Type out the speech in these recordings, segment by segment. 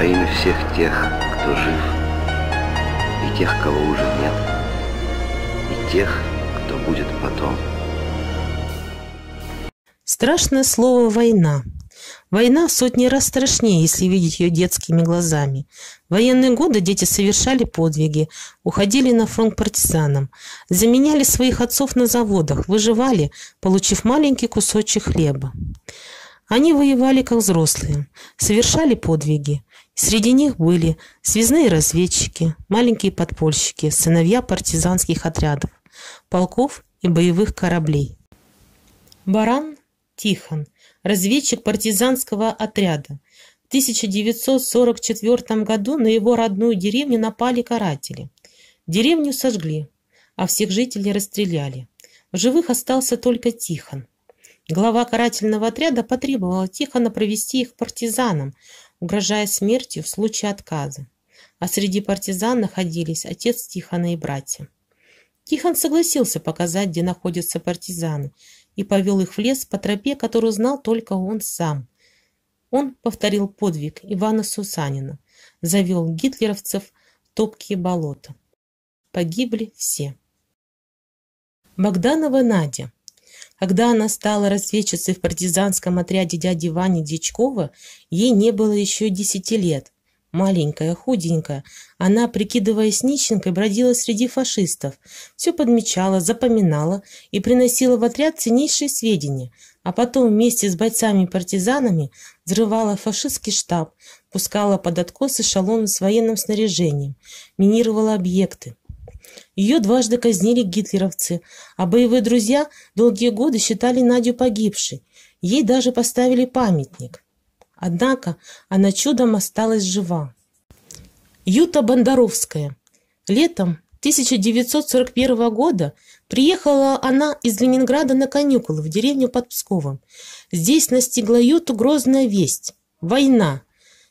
во имя всех тех, кто жив, и тех, кого уже нет, и тех, кто будет потом. Страшное слово «война». Война в сотни раз страшнее, если видеть ее детскими глазами. В военные годы дети совершали подвиги, уходили на фронт партизанам, заменяли своих отцов на заводах, выживали, получив маленький кусочек хлеба. Они воевали как взрослые, совершали подвиги. Среди них были связные разведчики, маленькие подпольщики, сыновья партизанских отрядов, полков и боевых кораблей. Баран Тихон, разведчик партизанского отряда. В 1944 году на его родную деревню напали каратели. Деревню сожгли, а всех жителей расстреляли. В живых остался только Тихон. Глава карательного отряда потребовала Тихона провести их партизанам, угрожая смертью в случае отказа. А среди партизан находились отец Тихона и братья. Тихон согласился показать, где находятся партизаны, и повел их в лес по тропе, которую знал только он сам. Он повторил подвиг Ивана Сусанина, завел гитлеровцев в топкие болота. Погибли все. Богданова Надя когда она стала разведчицей в партизанском отряде дяди Вани Дичкова, ей не было еще десяти лет. Маленькая, худенькая, она, прикидываясь нищенкой, бродила среди фашистов, все подмечала, запоминала и приносила в отряд ценнейшие сведения, а потом вместе с бойцами-партизанами взрывала фашистский штаб, пускала под откос эшелоны с военным снаряжением, минировала объекты. Ее дважды казнили гитлеровцы, а боевые друзья долгие годы считали Надю погибшей. Ей даже поставили памятник. Однако она чудом осталась жива. Юта Бондаровская. Летом 1941 года приехала она из Ленинграда на каникулы в деревню под Псковом. Здесь настигла Юту грозная весть – война.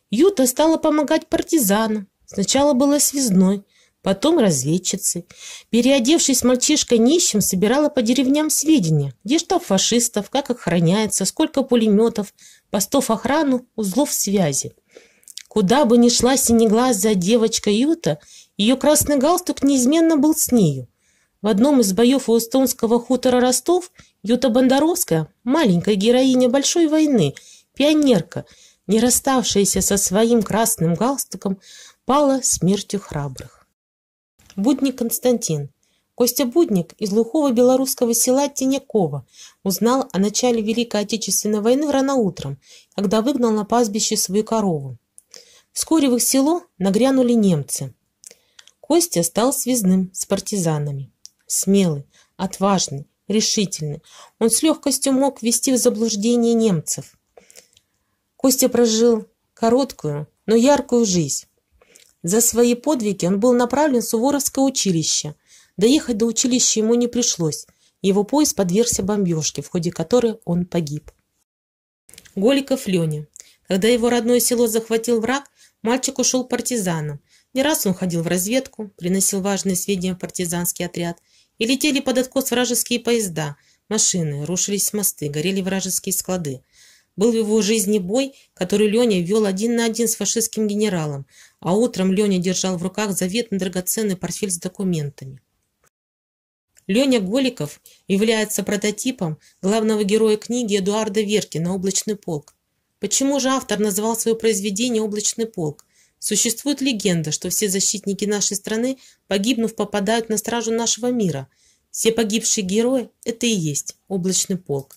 Юта стала помогать партизанам. Сначала была связной, Потом разведчицы. Переодевшись мальчишкой нищим, собирала по деревням сведения, где штаб фашистов, как охраняется, сколько пулеметов, постов охрану, узлов связи. Куда бы ни шла синеглазая девочка Юта, ее красный галстук неизменно был с нею. В одном из боев у эстонского хутора Ростов Юта Бондаровская, маленькая героиня Большой войны, пионерка, не расставшаяся со своим красным галстуком, пала смертью храбрых. Будник Константин. Костя Будник из глухого белорусского села Тинякова узнал о начале Великой Отечественной войны рано утром, когда выгнал на пастбище свою корову. Вскоре в их село нагрянули немцы. Костя стал связным с партизанами. Смелый, отважный, решительный, он с легкостью мог ввести в заблуждение немцев. Костя прожил короткую, но яркую жизнь. За свои подвиги он был направлен в Суворовское училище. Доехать до училища ему не пришлось. Его поезд подвергся бомбежке, в ходе которой он погиб. Голиков Леня. Когда его родное село захватил враг, мальчик ушел партизаном. Не раз он ходил в разведку, приносил важные сведения в партизанский отряд. И летели под откос вражеские поезда, машины, рушились мосты, горели вражеские склады. Был в его жизни бой, который Леня вел один на один с фашистским генералом, а утром Леня держал в руках заветный драгоценный портфель с документами. Леня Голиков является прототипом главного героя книги Эдуарда Веркина «Облачный полк». Почему же автор назвал свое произведение «Облачный полк»? Существует легенда, что все защитники нашей страны, погибнув, попадают на стражу нашего мира. Все погибшие герои – это и есть «Облачный полк».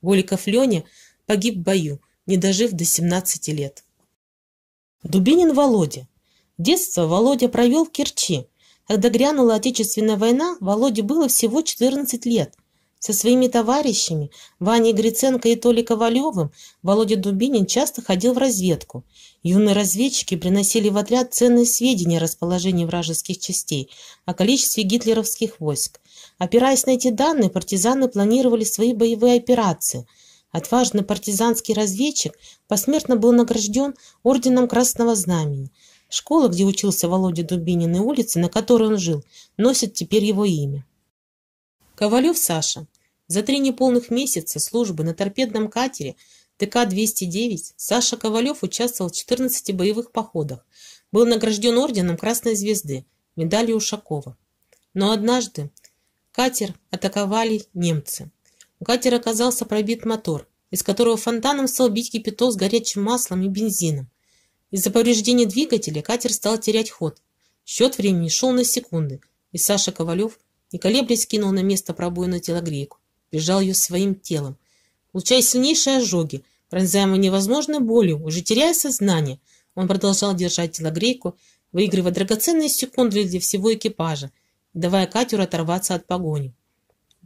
Голиков Леня погиб в бою, не дожив до 17 лет. Дубинин Володя. Детство Володя провел в Керчи. Когда грянула Отечественная война, Володе было всего 14 лет. Со своими товарищами, Ваней Гриценко и Толей Ковалевым, Володя Дубинин часто ходил в разведку. Юные разведчики приносили в отряд ценные сведения о расположении вражеских частей, о количестве гитлеровских войск. Опираясь на эти данные, партизаны планировали свои боевые операции – Отважный партизанский разведчик посмертно был награжден орденом Красного Знамени. Школа, где учился Володя Дубинин и улица, на которой он жил, носит теперь его имя. Ковалев Саша. За три неполных месяца службы на торпедном катере ТК-209 Саша Ковалев участвовал в 14 боевых походах, был награжден орденом Красной Звезды, медалью Ушакова. Но однажды катер атаковали немцы. У катера оказался пробит мотор, из которого фонтаном стал бить кипяток с горячим маслом и бензином. Из-за повреждения двигателя катер стал терять ход. Счет времени шел на секунды, и Саша Ковалев, не колеблясь, кинул на место пробоину телогрейку, прижал ее своим телом, получая сильнейшие ожоги, пронзаемые невозможной болью, уже теряя сознание. Он продолжал держать телогрейку, выигрывая драгоценные секунды для всего экипажа, давая катеру оторваться от погони.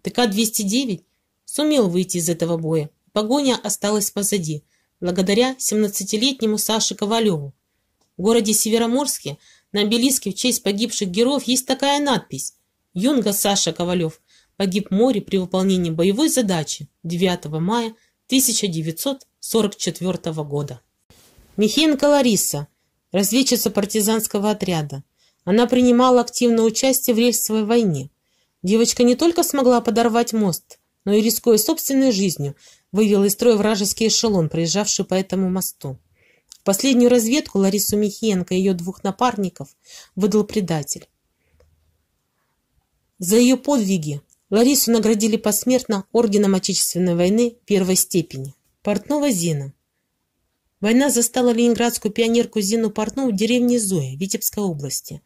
ТК-209 сумел выйти из этого боя. Погоня осталась позади, благодаря 17-летнему Саше Ковалеву. В городе Североморске на обелиске в честь погибших героев есть такая надпись «Юнга Саша Ковалев погиб в море при выполнении боевой задачи 9 мая 1944 года». Михенко Лариса, разведчица партизанского отряда. Она принимала активное участие в рельсовой войне. Девочка не только смогла подорвать мост, но и рискуя собственной жизнью, вывел из строя вражеский эшелон, проезжавший по этому мосту. последнюю разведку Ларису Михеенко и ее двух напарников выдал предатель. За ее подвиги Ларису наградили посмертно орденом Отечественной войны первой степени. Портнова Зина. Война застала ленинградскую пионерку Зину Портнову в деревне Зоя, Витебской области.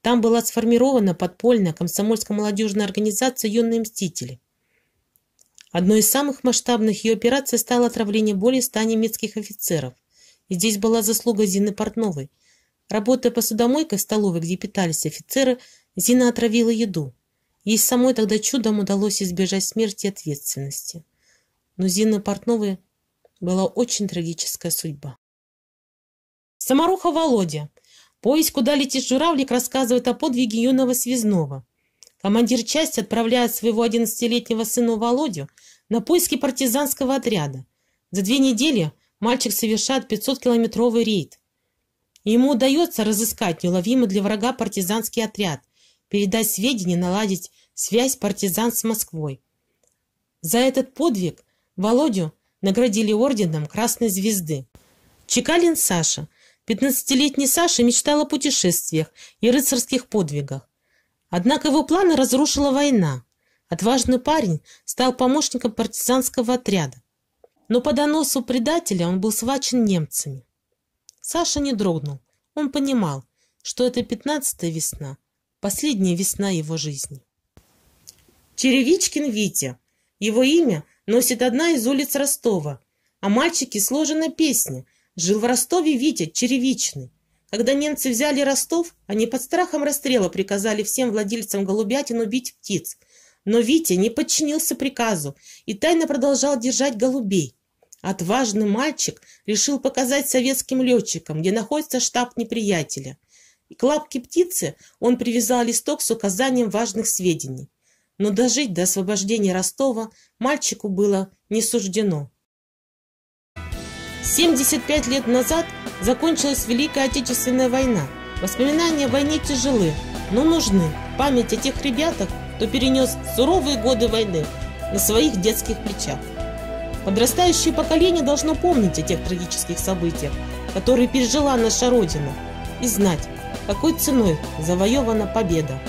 Там была сформирована подпольная комсомольско-молодежная организация «Юные мстители», Одной из самых масштабных ее операций стало отравление более ста немецких офицеров. И здесь была заслуга Зины Портновой. Работая посудомойкой в столовой, где питались офицеры, Зина отравила еду. Ей самой тогда чудом удалось избежать смерти и ответственности. Но Зина Портновой была очень трагическая судьба. Самаруха Володя. Поезд, куда летит журавлик, рассказывает о подвиге юного связного. Командир части отправляет своего 11-летнего сына Володю на поиски партизанского отряда. За две недели мальчик совершает 500-километровый рейд. Ему удается разыскать неуловимый для врага партизанский отряд, передать сведения, наладить связь партизан с Москвой. За этот подвиг Володю наградили орденом Красной Звезды. Чекалин Саша. 15-летний Саша мечтал о путешествиях и рыцарских подвигах. Однако его планы разрушила война. Отважный парень стал помощником партизанского отряда. Но по доносу предателя он был схвачен немцами. Саша не дрогнул. Он понимал, что это пятнадцатая весна, последняя весна его жизни. Черевичкин Витя. Его имя носит одна из улиц Ростова. О а мальчике сложена песня. Жил в Ростове Витя Черевичный. Когда немцы взяли Ростов, они под страхом расстрела приказали всем владельцам голубятин убить птиц. Но Витя не подчинился приказу и тайно продолжал держать голубей. Отважный мальчик решил показать советским летчикам, где находится штаб неприятеля. И к лапке птицы он привязал листок с указанием важных сведений. Но дожить до освобождения Ростова мальчику было не суждено. 75 лет назад закончилась Великая Отечественная война. Воспоминания о войне тяжелы, но нужны. Память о тех ребятах, кто перенес суровые годы войны на своих детских плечах. Подрастающее поколение должно помнить о тех трагических событиях, которые пережила наша Родина, и знать, какой ценой завоевана победа.